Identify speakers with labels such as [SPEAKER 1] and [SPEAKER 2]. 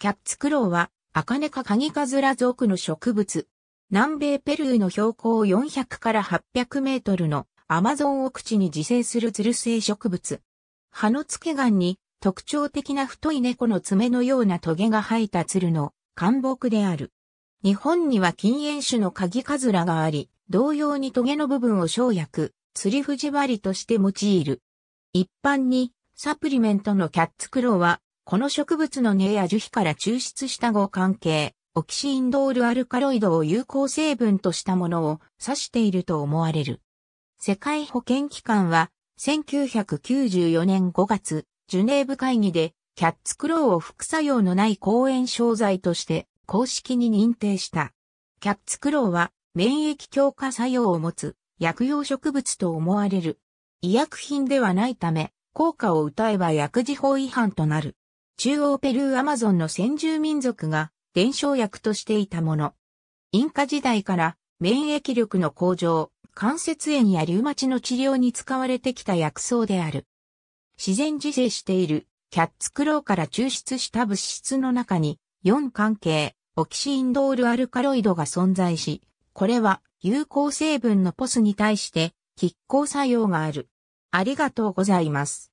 [SPEAKER 1] キャッツ
[SPEAKER 2] クロウは、アカネカカギカズラ属の植物。南米ペルーの標高400から800メートルのアマゾン奥地に自生するツル性植物。葉の付け根に特徴的な太い猫の爪のようなトゲが生えたツルの干木である。日本には禁煙種のカギカズラがあり、同様にトゲの部分を生薬、釣り藤針として用いる。一般に、サプリメントのキャッツクロウは、この植物の根や樹皮から抽出した合関係、オキシインドールアルカロイドを有効成分としたものを指していると思われる。世界保健機関は、1994年5月、ジュネーブ会議で、キャッツクロウを副作用のない抗炎症剤として、公式に認定した。キャッツクロウは、免疫強化作用を持つ、薬用植物と思われる。医薬品ではないため、効果を謳えば薬事法違反となる。中央ペルーアマゾンの先住民族が伝承薬としていたもの。インカ時代から免疫力の向上、関節炎やリウマチの治療に使われてきた薬草である。自然自生しているキャッツクローから抽出した物質の中に4関係オキシインドールアルカロイドが存在し、これは有効成分のポスに対して拮抗作用がある。ありがとうございま
[SPEAKER 1] す。